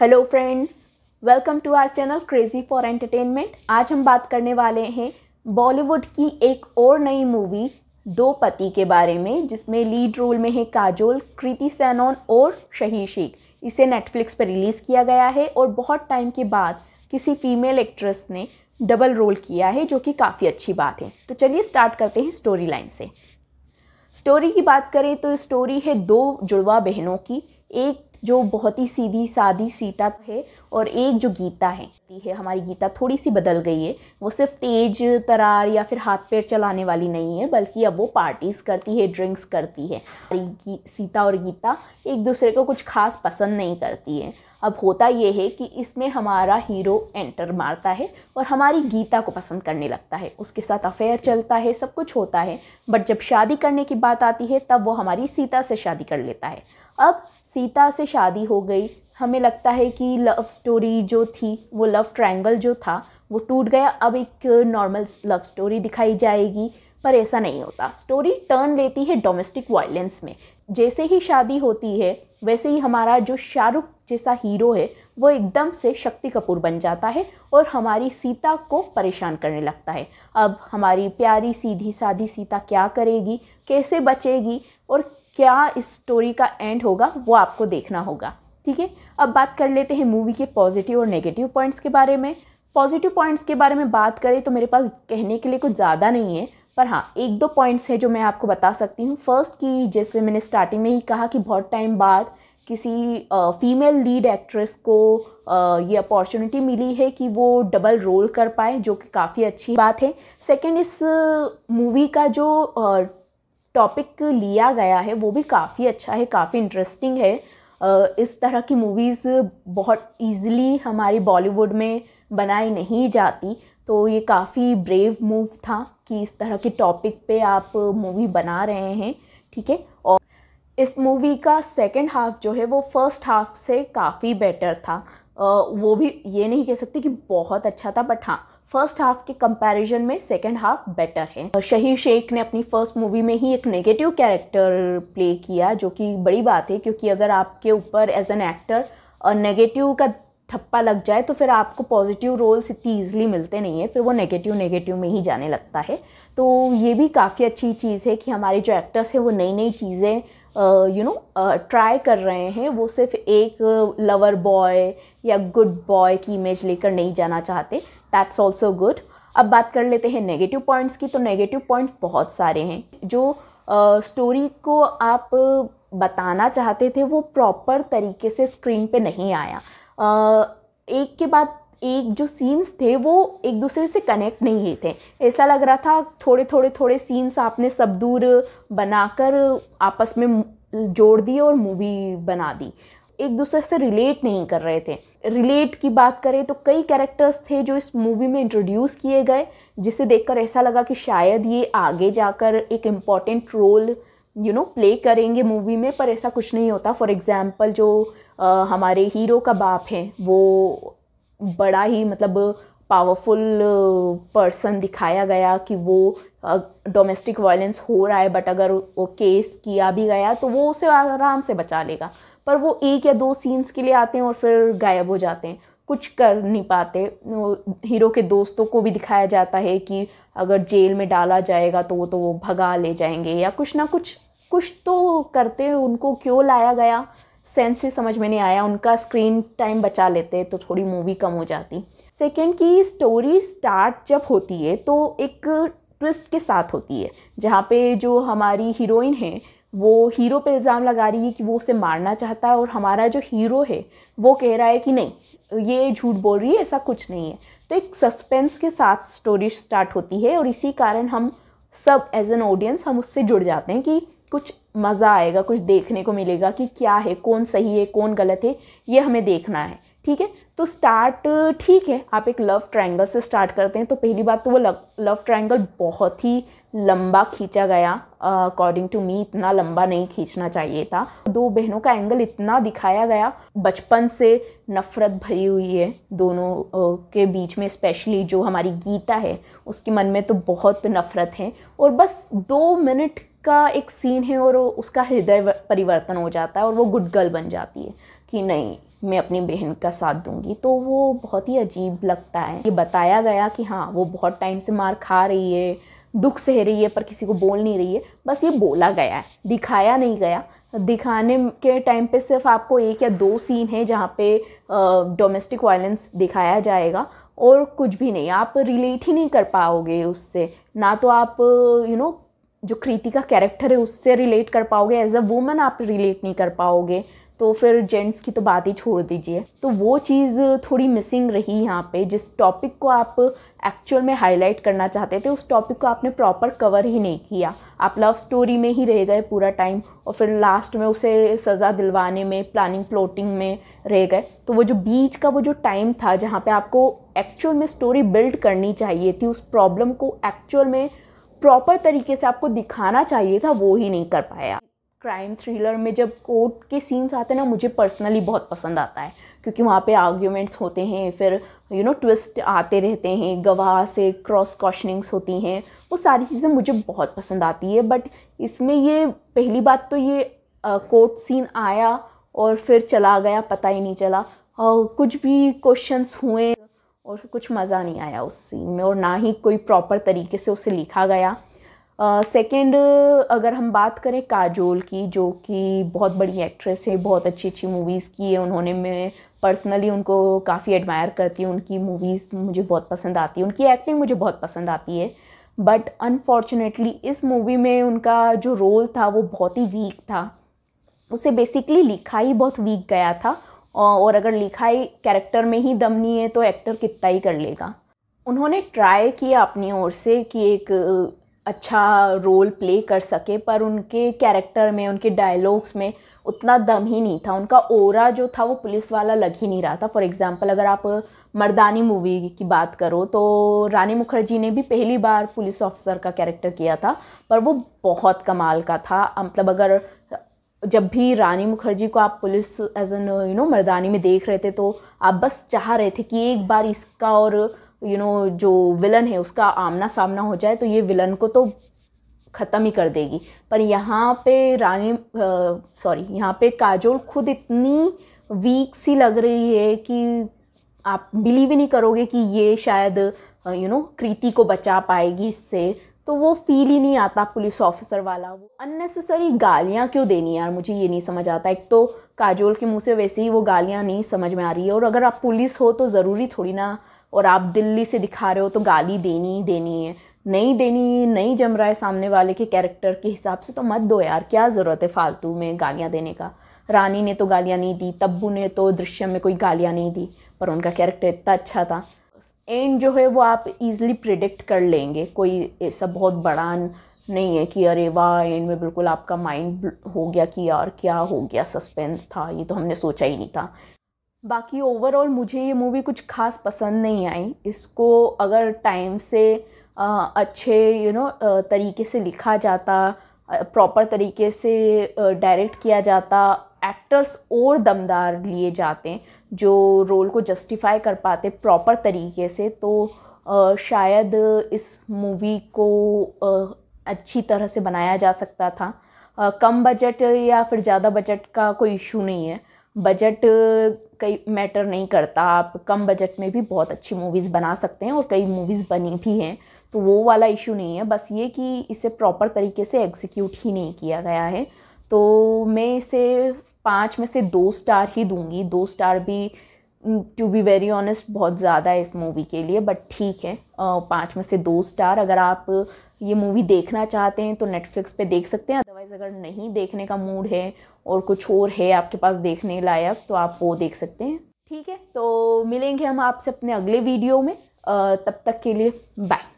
hello friends welcome to our channel crazy for entertainment आज हम बात करने वाले हैं बॉलीवुड की एक और नई मूवी दो पति के बारे में जिसमें लीड रोल में है काजोल कृति सैनोन और शही शेख इसे नेटफ्लिक्स पर रिलीज़ किया गया है और बहुत टाइम के बाद किसी फीमेल एक्ट्रेस ने डबल रोल किया है जो कि काफ़ी अच्छी बात है तो चलिए स्टार्ट करते हैं स्टोरी लाइन से स्टोरी की बात करें तो स्टोरी है दो जुड़वा बहनों की एक जो बहुत ही सीधी सादी सीता है और एक जो गीता है है हमारी गीता थोड़ी सी बदल गई है वो सिर्फ तेज तरार या फिर हाथ पैर चलाने वाली नहीं है बल्कि अब वो पार्टीज़ करती है ड्रिंक्स करती है सीता और गीता एक दूसरे को कुछ खास पसंद नहीं करती है अब होता ये है कि इसमें हमारा हीरो एंटर मारता है और हमारी गीता को पसंद करने लगता है उसके साथ अफेयर चलता है सब कुछ होता है बट जब शादी करने की बात आती है तब वो हमारी सीता से शादी कर लेता है अब सीता से शादी हो गई हमें लगता है कि लव स्टोरी जो थी वो लव ट्रायंगल जो था वो टूट गया अब एक नॉर्मल लव स्टोरी दिखाई जाएगी पर ऐसा नहीं होता स्टोरी टर्न लेती है डोमेस्टिक वायलेंस में जैसे ही शादी होती है वैसे ही हमारा जो शाहरुख जैसा हीरो है वो एकदम से शक्ति कपूर बन जाता है और हमारी सीता को परेशान करने लगता है अब हमारी प्यारी सीधी साधी सीता क्या करेगी कैसे बचेगी और क्या इस स्टोरी का एंड होगा वो आपको देखना होगा ठीक है अब बात कर लेते हैं मूवी के पॉजिटिव और नेगेटिव पॉइंट्स के बारे में पॉजिटिव पॉइंट्स के बारे में बात करें तो मेरे पास कहने के लिए कुछ ज़्यादा नहीं है पर हाँ एक दो पॉइंट्स हैं जो मैं आपको बता सकती हूँ फर्स्ट कि जैसे मैंने स्टार्टिंग में ही कहा कि बहुत टाइम बाद किसी फीमेल लीड एक्ट्रेस को आ, ये अपॉर्चुनिटी मिली है कि वो डबल रोल कर पाए जो कि काफ़ी अच्छी बात है सेकंड इस मूवी का जो आ, टॉपिक लिया गया है वो भी काफ़ी अच्छा है काफ़ी इंटरेस्टिंग है इस तरह की मूवीज़ बहुत ईजिली हमारी बॉलीवुड में बनाई नहीं जाती तो ये काफ़ी ब्रेव मूव था कि इस तरह के टॉपिक पे आप मूवी बना रहे हैं ठीक है और इस मूवी का सेकेंड हाफ जो है वो फर्स्ट हाफ से काफ़ी बेटर था वो भी ये नहीं कह सकते कि बहुत अच्छा था बट हाँ फर्स्ट हाफ के कंपैरिजन में सेकेंड हाफ बेटर है शहीर शेख ने अपनी फर्स्ट मूवी में ही एक नेगेटिव कैरेक्टर प्ले किया जो कि बड़ी बात है क्योंकि अगर आपके ऊपर एज एन एक्टर नेगेटिव का ठप्पा लग जाए तो फिर आपको पॉजिटिव रोल्स इतनी ईजिली मिलते नहीं है फिर वो नेगेटिव नेगेटिव में ही जाने लगता है तो ये भी काफ़ी अच्छी चीज़ है कि हमारे जो एक्टर्स हैं वो नई नई चीज़ें यू नो ट्राई कर रहे हैं वो सिर्फ एक लवर बॉय या गुड बॉय की इमेज लेकर नहीं जाना चाहते दैट्स ऑल्सो गुड अब बात कर लेते हैं नेगेटिव पॉइंट्स की तो नेगेटिव पॉइंट्स बहुत सारे हैं जो स्टोरी uh, को आप बताना चाहते थे वो प्रॉपर तरीके से स्क्रीन पे नहीं आया uh, एक के बाद एक जो सीन्स थे वो एक दूसरे से कनेक्ट नहीं हुए थे ऐसा लग रहा था थोड़े थोड़े थोड़े सीन्स आपने सब दूर बनाकर आपस में जोड़ दिए और मूवी बना दी एक दूसरे से रिलेट नहीं कर रहे थे रिलेट की बात करें तो कई कैरेक्टर्स थे जो इस मूवी में इंट्रोड्यूस किए गए जिसे देखकर ऐसा लगा कि शायद ये आगे जाकर एक important role you know play करेंगे मूवी में पर ऐसा कुछ नहीं होता फॉर एग्ज़ाम्पल जो आ, हमारे हीरो का बाप है वो बड़ा ही मतलब पावरफुल पर्सन दिखाया गया कि वो डोमेस्टिक वायलेंस हो रहा है बट अगर वो केस किया भी गया तो वो उसे आराम से बचा लेगा पर वो एक या दो सीन्स के लिए आते हैं और फिर गायब हो जाते हैं कुछ कर नहीं पाते हीरो के दोस्तों को भी दिखाया जाता है कि अगर जेल में डाला जाएगा तो वो तो वो भगा ले जाएंगे या कुछ ना कुछ कुछ तो करते उनको क्यों लाया गया सेंस से समझ में नहीं आया उनका स्क्रीन टाइम बचा लेते तो थोड़ी मूवी कम हो जाती सेकेंड की स्टोरी स्टार्ट जब होती है तो एक ट्विस्ट के साथ होती है जहाँ पे जो हमारी हीरोइन है वो हीरो पे इल्ज़ाम लगा रही है कि वो उसे मारना चाहता है और हमारा जो हीरो है वो कह रहा है कि नहीं ये झूठ बोल रही है ऐसा कुछ नहीं है तो एक सस्पेंस के साथ स्टोरी स्टार्ट होती है और इसी कारण हम सब एज एन ऑडियंस हम उससे जुड़ जाते हैं कि कुछ मज़ा आएगा कुछ देखने को मिलेगा कि क्या है कौन सही है कौन गलत है ये हमें देखना है ठीक है तो स्टार्ट ठीक है आप एक लव ट्रायंगल से स्टार्ट करते हैं तो पहली बात तो वो लव लव ट्रायंगल बहुत ही लंबा खींचा गया अकॉर्डिंग टू मी इतना लंबा नहीं खींचना चाहिए था दो बहनों का एंगल इतना दिखाया गया बचपन से नफ़रत भरी हुई है दोनों uh, के बीच में स्पेशली जो हमारी गीता है उसके मन में तो बहुत नफ़रत है और बस दो मिनट का एक सीन है और उसका हृदय परिवर्तन हो जाता है और वो गुड गर्ल बन जाती है कि नहीं मैं अपनी बहन का साथ दूंगी तो वो बहुत ही अजीब लगता है ये बताया गया कि हाँ वो बहुत टाइम से मार खा रही है दुख सह रही है पर किसी को बोल नहीं रही है बस ये बोला गया है दिखाया नहीं गया दिखाने के टाइम पे सिर्फ आपको एक या दो सीन है जहाँ पे डोमेस्टिक वायलेंस दिखाया जाएगा और कुछ भी नहीं आप रिलेट ही नहीं कर पाओगे उससे ना तो आप यू नो जो कृति का कैरेक्टर है उससे रिलेट कर पाओगे एज अ वूमन आप रिलेट नहीं कर पाओगे तो फिर जेंट्स की तो बात ही छोड़ दीजिए तो वो चीज़ थोड़ी मिसिंग रही यहाँ पे जिस टॉपिक को आप एक्चुअल में हाईलाइट करना चाहते थे उस टॉपिक को आपने प्रॉपर कवर ही नहीं किया आप लव स्टोरी में ही रह गए पूरा टाइम और फिर लास्ट में उसे सज़ा दिलवाने में प्लानिंग प्लॉटिंग में रह गए तो वो जो बीच का वो जो टाइम था जहाँ पे आपको एक्चुअल में स्टोरी बिल्ड करनी चाहिए थी उस प्रॉब्लम को एक्चुअल में प्रॉपर तरीके से आपको दिखाना चाहिए था वो ही नहीं कर पाया क्राइम थ्रिलर में जब कोर्ट के सीन्स आते हैं ना मुझे पर्सनली बहुत पसंद आता है क्योंकि वहाँ पे आर्ग्यूमेंट्स होते हैं फिर यू नो ट्विस्ट आते रहते हैं गवाह से क्रॉस क्वेश्चनिंग्स होती हैं वो सारी चीज़ें मुझे बहुत पसंद आती है बट इसमें ये पहली बात तो ये कोर्ट सीन आया और फिर चला गया पता ही नहीं चला और कुछ भी क्वेश्चंस हुए और कुछ मज़ा नहीं आया उस सीन में और ना ही कोई प्रॉपर तरीके से उसे लिखा गया सेकेंड uh, अगर हम बात करें काजोल की जो कि बहुत बड़ी एक्ट्रेस है बहुत अच्छी अच्छी मूवीज़ की है उन्होंने मैं पर्सनली उनको काफ़ी एडमायर करती हूँ उनकी मूवीज़ मुझे बहुत पसंद आती है उनकी एक्टिंग मुझे बहुत पसंद आती है बट अनफॉर्चुनेटली इस मूवी में उनका जो रोल था वो बहुत ही वीक था उसे बेसिकली लिखा ही बहुत वीक गया था और अगर लिखाई कैरेक्टर में ही दम नहीं है तो एक्टर कितना ही कर लेगा उन्होंने ट्राई किया अपनी ओर से कि एक अच्छा रोल प्ले कर सके पर उनके कैरेक्टर में उनके डायलॉग्स में उतना दम ही नहीं था उनका ओरा जो था वो पुलिस वाला लग ही नहीं रहा था फॉर एग्ज़ाम्पल अगर आप मर्दानी मूवी की बात करो तो रानी मुखर्जी ने भी पहली बार पुलिस ऑफिसर का कैरेक्टर किया था पर वो बहुत कमाल का था मतलब अगर जब भी रानी मुखर्जी को आप police as an you know Mardaani में देख रहे थे तो आप बस चाह रहे थे कि एक बार इसका और यू you नो know, जो विलन है उसका आमना सामना हो जाए तो ये विलन को तो ख़त्म ही कर देगी पर यहाँ पे रानी सॉरी यहाँ पे काजोल खुद इतनी वीक सी लग रही है कि आप बिलीव ही नहीं करोगे कि ये शायद यू नो कृति को बचा पाएगी इससे तो वो फील ही नहीं आता पुलिस ऑफिसर वाला वो अननेसेसरी गालियाँ क्यों देनी यार मुझे ये नहीं समझ आता एक तो काजोल के मुंह से वैसे ही वो गालियाँ नहीं समझ में आ रही है और अगर आप पुलिस हो तो ज़रूरी थोड़ी ना और आप दिल्ली से दिखा रहे हो तो गाली देनी ही देनी है नहीं देनी नहीं जम रहा है सामने वाले के कैरेक्टर के हिसाब से तो मत दो यार क्या ज़रूरत है फालतू में गालियाँ देने का रानी ने तो गालियाँ नहीं दी तब्बू ने तो दृश्य में कोई गालियाँ नहीं दी पर उनका कैरेक्टर इतना अच्छा था एंड जो है वो आप इजीली प्रिडिक्ट कर लेंगे कोई ऐसा बहुत बड़ा नहीं है कि अरे वाह एंड में बिल्कुल आपका माइंड हो गया कि यार क्या हो गया सस्पेंस था ये तो हमने सोचा ही नहीं था बाकी ओवरऑल मुझे ये मूवी कुछ खास पसंद नहीं आई इसको अगर टाइम से अच्छे यू नो तरीके से लिखा जाता प्रॉपर तरीके से डायरेक्ट किया जाता एक्टर्स और दमदार लिए जाते जो रोल को जस्टिफाई कर पाते प्रॉपर तरीके से तो शायद इस मूवी को अच्छी तरह से बनाया जा सकता था कम बजट या फिर ज़्यादा बजट का कोई इशू नहीं है बजट कई मैटर नहीं करता आप कम बजट में भी बहुत अच्छी मूवीज़ बना सकते हैं और कई मूवीज़ बनी भी हैं तो वो वाला इशू नहीं है बस ये कि इसे प्रॉपर तरीके से एग्जीक्यूट ही नहीं किया गया है तो मैं इसे पाँच में से दो स्टार ही दूँगी दो स्टार भी टू बी वेरी ऑनेस्ट बहुत ज़्यादा है इस मूवी के लिए बट ठीक है पाँच में से दो स्टार अगर आप ये मूवी देखना चाहते हैं तो नेटफ्लिक्स पे देख सकते हैं अगर नहीं देखने का मूड है और कुछ और है आपके पास देखने लायक तो आप वो देख सकते हैं ठीक है तो मिलेंगे हम आपसे अपने अगले वीडियो में तब तक के लिए बाय